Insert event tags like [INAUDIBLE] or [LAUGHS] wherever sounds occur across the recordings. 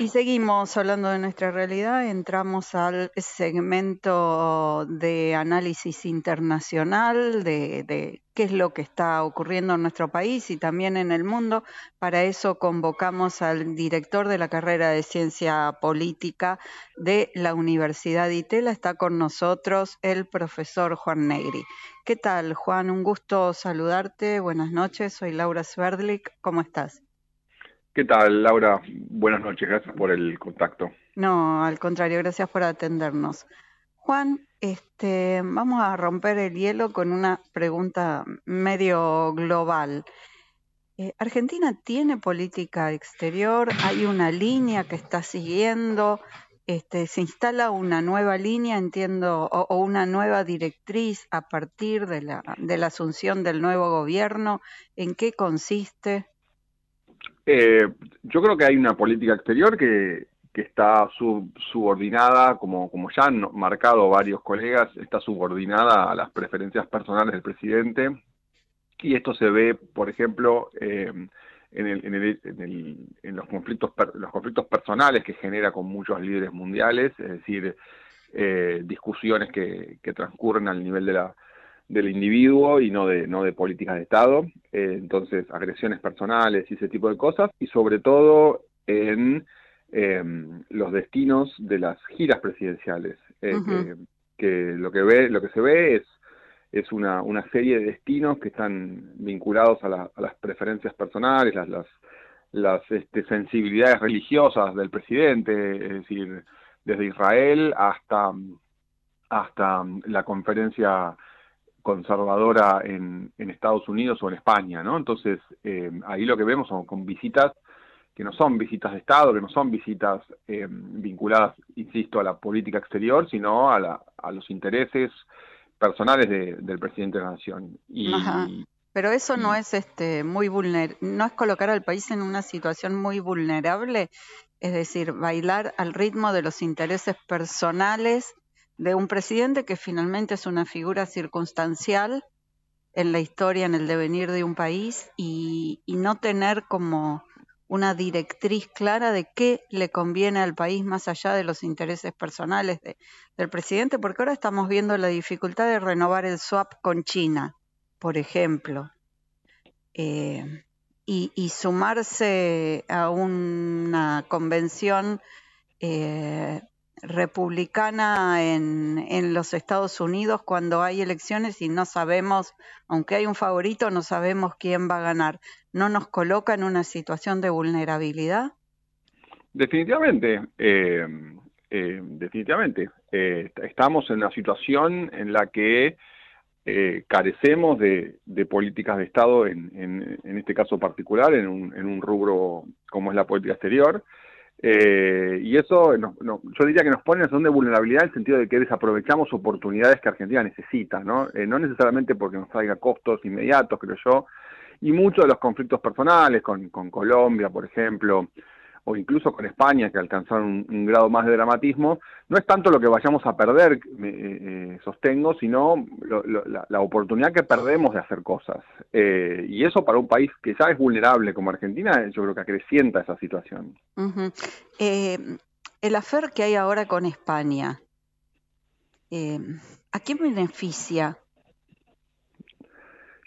Y seguimos hablando de nuestra realidad, entramos al segmento de análisis internacional, de, qué es lo que está ocurriendo en nuestro país y también en el mundo. Para eso convocamos al director de la carrera de ciencia política de la Universidad de Itela, está con nosotros el profesor Juan Negri. ¿Qué tal, Juan? Un gusto saludarte, buenas noches, soy Laura Sverdlik, ¿cómo estás? ¿Qué tal, Laura? Buenas noches, gracias por el contacto. No, al contrario, gracias por atendernos. Juan, este, vamos a romper el hielo con una pregunta medio global. Eh, ¿Argentina tiene política exterior? ¿Hay una línea que está siguiendo? Este, ¿Se instala una nueva línea, entiendo, o, una nueva directriz a partir de la, de la asunción del nuevo gobierno? ¿En qué consiste? Eh, yo creo que hay una política exterior que, está subordinada, como, como ya han marcado varios colegas, está subordinada a las preferencias personales del presidente. Y esto se ve, por ejemplo, eh, en, el, en, los, conflictos, los conflictos personales que genera con muchos líderes mundiales, es decir, eh, discusiones que transcurren al nivel de la del individuo y no de, no de de Estado, eh, entonces agresiones personales y ese tipo de cosas, y sobre todo en em, los destinos de las giras presidenciales, eh, que, lo que ve, lo que se ve es, es una, serie de destinos que están vinculados a, las preferencias personales, las, las, este, sensibilidades religiosas del presidente, es decir, desde Israel hasta hasta la conferencia conservadora en, Estados Unidos o en España, ¿no? Entonces, eh, ahí lo que vemos son con visitas que no son visitas de Estado, que no son visitas eh, vinculadas, insisto, a la política exterior, sino a, los intereses personales del presidente de la nación. Pero eso no es este muy vulner, no es colocar al país en una situación muy vulnerable, es decir, bailar al ritmo de los intereses personales de un presidente que finalmente es una figura circunstancial en la historia, en el devenir de un país y, no tener como una directriz clara de qué le conviene al país más allá de los intereses personales del presidente, porque ahora estamos viendo la dificultad de renovar el swap con China, por ejemplo, eh, y, sumarse a una convención eh, republicana en, en, los Estados Unidos cuando hay elecciones y no sabemos, aunque hay un favorito, no sabemos quién va a ganar. ¿No nos coloca en una situación de vulnerabilidad? Definitivamente, eh, eh, definitivamente. Eh, estamos en una situación en la que carecemos de, políticas de Estado, en, en, en, este caso particular, en un, en un rubro como es la política exterior. Eh, y eso yo diría que nos pone en una zona de vulnerabilidad en el sentido de que desaprovechamos oportunidades que Argentina necesita, ¿no? Eh, no necesariamente porque nos salga costos inmediatos, creo yo, y muchos de los conflictos personales con, con Colombia, por ejemplo, o incluso con España, que alcanzaron un, grado más de dramatismo, no es tanto lo que vayamos a perder, eh, eh, sostengo, sino la, oportunidad que perdemos de hacer cosas. Eh, y eso para un país que ya es vulnerable como Argentina, yo creo que acrecienta esa situación. el afer que hay ahora con España, ¿a quién beneficia?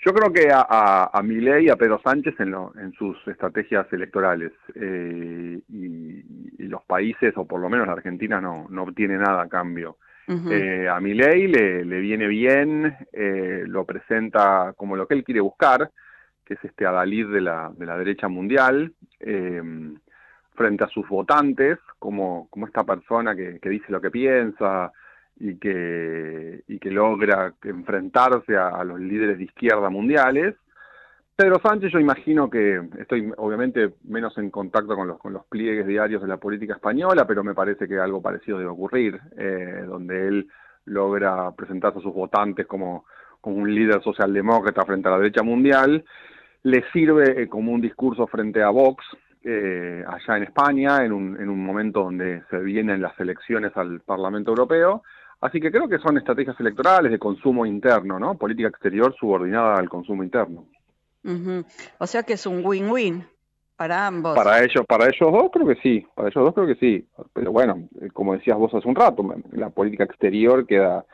Yo creo que a, a, y a Pedro Sánchez en, sus estrategias electorales eh, y, los países, o por lo menos la Argentina, no, no obtiene nada a cambio. Eh, a Milei le, le viene bien, eh, lo presenta como lo que él quiere buscar, que es este adalid de la, de la derecha mundial, frente a sus votantes, como, como esta persona que dice lo que piensa, y que, y que logra enfrentarse a, los líderes de izquierda mundiales. Pedro Sánchez, yo imagino que estoy obviamente menos en contacto con los, con los pliegues diarios de la política española, pero me parece que algo parecido debe ocurrir, eh, donde él logra presentarse a sus votantes como, un líder socialdemócrata frente a la derecha mundial, le sirve eh, como un discurso frente a Vox, eh, allá en España, en un, en un momento donde se vienen las elecciones al Parlamento Europeo, Así que creo que son estrategias electorales de consumo interno, ¿no? Política exterior subordinada al consumo interno. O sea que es un win-win para ambos. Para ellos, para ellos dos creo que sí, para ellos dos creo que sí. Pero bueno, eh, como decías vos hace un rato, la política exterior queda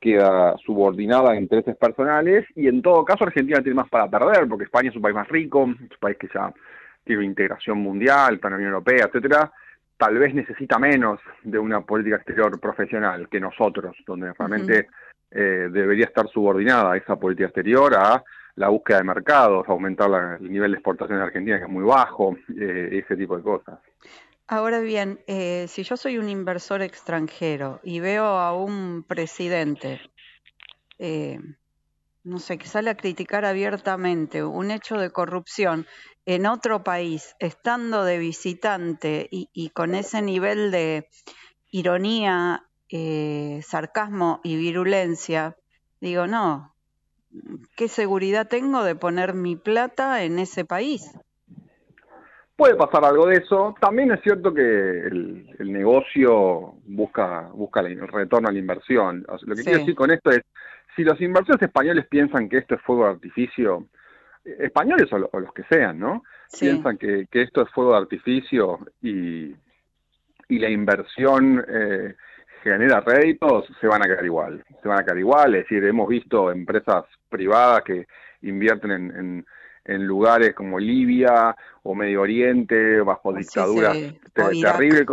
queda subordinada a intereses personales y en todo caso Argentina tiene más para perder porque España es un país más rico, es un país que ya tiene integración mundial, para la Unión Europea, etcétera tal vez necesita menos de una política exterior profesional que nosotros, donde realmente eh, debería estar subordinada esa política exterior a la búsqueda de mercados, aumentar el nivel de exportación de Argentina, que es muy bajo, eh, ese tipo de cosas. Ahora bien, eh, si yo soy un inversor extranjero y veo a un presidente no sé, que sale a criticar abiertamente un hecho de corrupción en otro país, estando de visitante y, con ese nivel de ironía, eh, sarcasmo y virulencia, digo, no, ¿qué seguridad tengo de poner mi plata en ese país? Puede pasar algo de eso. También es cierto que el, negocio busca, busca el retorno a la inversión. Lo que quiero decir con esto es, si los inversores españoles piensan que esto es fuego de artificio, españoles o, los que sean, ¿no? Piensan que, esto es fuego de artificio y, la inversión eh, genera réditos, se van a quedar igual. Se van a quedar igual, es decir, hemos visto empresas privadas que invierten en, lugares como Libia o Medio Oriente, bajo dictaduras terribles,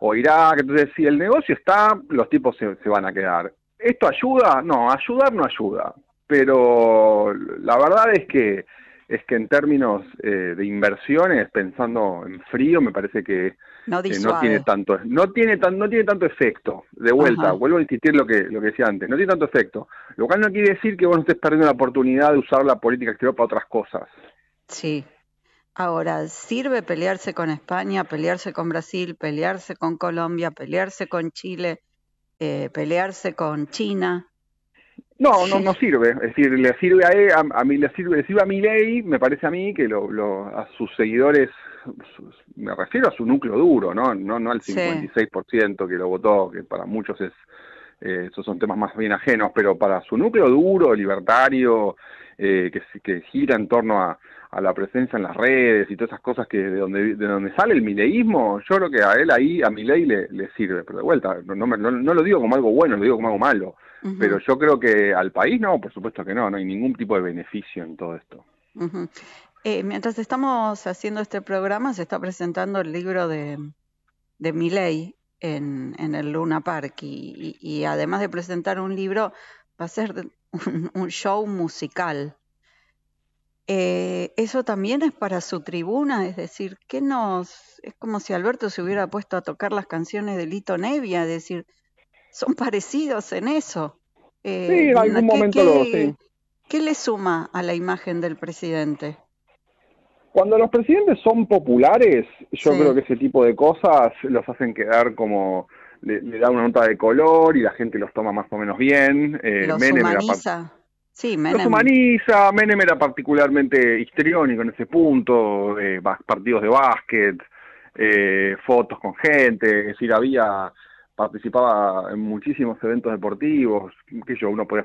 o Irak. Entonces, si el negocio está, los tipos se, se van a quedar. ¿Esto ayuda? No, ayudar no ayuda, pero la verdad es que es que en términos eh, de inversiones, pensando en frío, me parece que no, tiene tanto, no tiene tanto efecto. De vuelta, vuelvo a insistir lo que, lo que decía antes, no tiene tanto efecto. Lo cual no quiere decir que vos no estés perdiendo la oportunidad de usar la política exterior para otras cosas. Sí. Ahora, ¿sirve pelearse con España, pelearse con Brasil, pelearse con Colombia, pelearse con Chile? Eh, pelearse con China. No, no, [LAUGHS] no sirve. Es decir, le sirve a, a, mí, le sirve, le sirve a mi ley, me parece a mí que a sus seguidores, me refiero a su núcleo duro, ¿no? No, no al 56% que lo votó, que para muchos es eh, esos son temas más bien ajenos, pero para su núcleo duro, libertario, eh, que, gira en torno a, la presencia en las redes y todas esas cosas que de donde, de donde sale el mileísmo, yo creo que a él ahí, a mi le, sirve, pero de vuelta, no, no, lo digo como algo bueno, lo digo como algo malo, pero yo creo que al país no, por supuesto que no, no hay ningún tipo de beneficio en todo esto. Eh, mientras estamos haciendo este programa, se está presentando el libro de, de en, en el Luna Park y, además de presentar un libro, va a ser un, show musical. Eh, eso también es para su tribuna, es decir, que nos... Es como si Alberto se hubiera puesto a tocar las canciones de Lito Nevia, es decir, son parecidos en eso. Eh, ¿Qué le suma a la imagen del presidente? Cuando los presidentes son populares, yo creo que ese tipo de cosas los hacen quedar como le, da una nota de color y la gente los toma más o menos bien. Eh, los humaniza. sí, Los humaniza. Menem era particularmente histriónico en ese punto, eh, partidos de básquet, eh, fotos con gente, es decir, había participaba en muchísimos eventos deportivos, que yo uno podía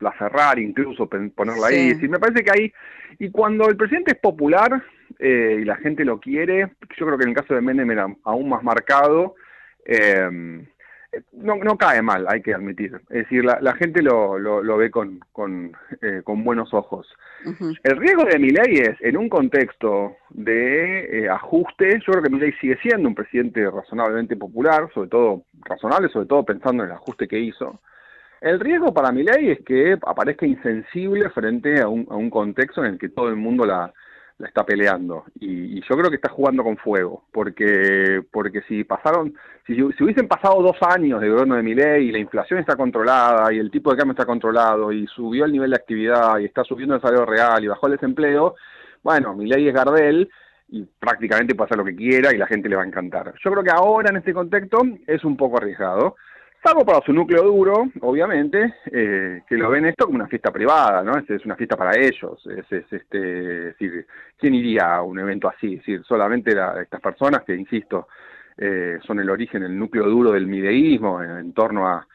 la cerrar incluso, ponerla ahí. me parece que ahí, y cuando el presidente es popular eh, y la gente lo quiere, yo creo que en el caso de Menem era aún más marcado, em, no, no cae mal, hay que admitir. Es decir, la, gente lo, lo, ve con, con, eh, con buenos ojos. El riesgo de Milei es, en un contexto de eh, ajuste, yo creo que Milei sigue siendo un presidente razonablemente popular, sobre todo razonable, sobre todo pensando en el ajuste que hizo. El riesgo para mi ley es que aparezca insensible frente a un, contexto en el que todo el mundo la, está peleando. Y, yo creo que está jugando con fuego, porque, porque si pasaron, si, hubiesen pasado dos años de gobierno de ley y la inflación está controlada y el tipo de cambio está controlado y subió el nivel de actividad y está subiendo el salario real y bajó el desempleo, bueno, ley es Gardel y prácticamente puede hacer lo que quiera y la gente le va a encantar. Yo creo que ahora en este contexto es un poco arriesgado. Salvo para su núcleo duro, obviamente, eh, que lo ven esto como una fiesta privada, ¿no? Es, una fiesta para ellos. Es, este, decir, ¿quién iría a un evento así? Es decir, solamente estas personas que, insisto, eh, son el origen, el núcleo duro del mideísmo en, torno a,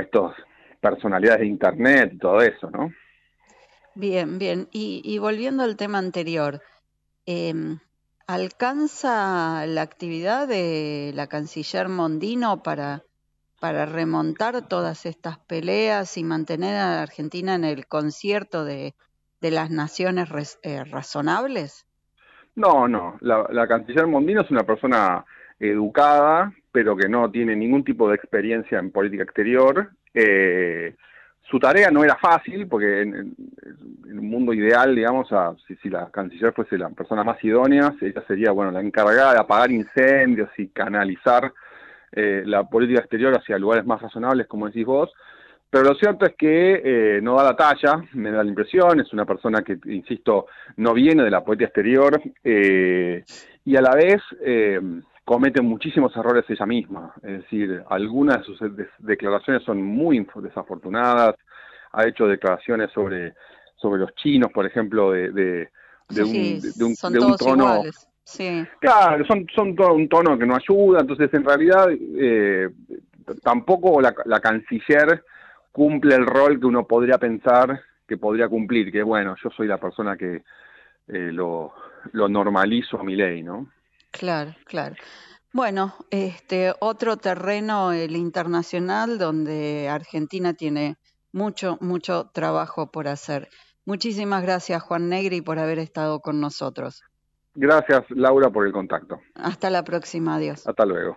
estas personalidades de Internet y todo eso, ¿no? Bien, bien. Y, volviendo al tema anterior, em, ¿alcanza la actividad de la canciller Mondino para para remontar todas estas peleas y mantener a la Argentina en el concierto de, las naciones eh, razonables? No, no. La, canciller Mondino es una persona educada, pero que no tiene ningún tipo de experiencia en política exterior. Eh, su tarea no era fácil, porque en, en, un mundo ideal, digamos, si, si, la canciller fuese la persona más idónea, ella sería, bueno, la encargada de apagar incendios y canalizar eh, la política exterior hacia lugares más razonables, como decís vos. Pero lo cierto es que eh, no da la talla, me da la impresión, es una persona que, insisto, no viene de la política exterior eh, y a la vez comete muchísimos errores ella misma. Es decir, algunas de sus declaraciones son muy desafortunadas, ha hecho declaraciones sobre, sobre los chinos, por ejemplo, de, de, un, de, un, tono... Claro, son, son todo un tono que no ayuda, entonces en realidad eh, tampoco la, canciller cumple el rol que uno podría pensar que podría cumplir, que bueno, yo soy la persona que eh, lo, lo, normalizo a mi ley, ¿no? Claro, claro. Bueno, este otro terreno, el internacional, donde Argentina tiene mucho, mucho trabajo por hacer. Muchísimas gracias, Juan Negri, por haber estado con nosotros. Gracias, Laura, por el contacto. Hasta la próxima, adiós. Hasta luego.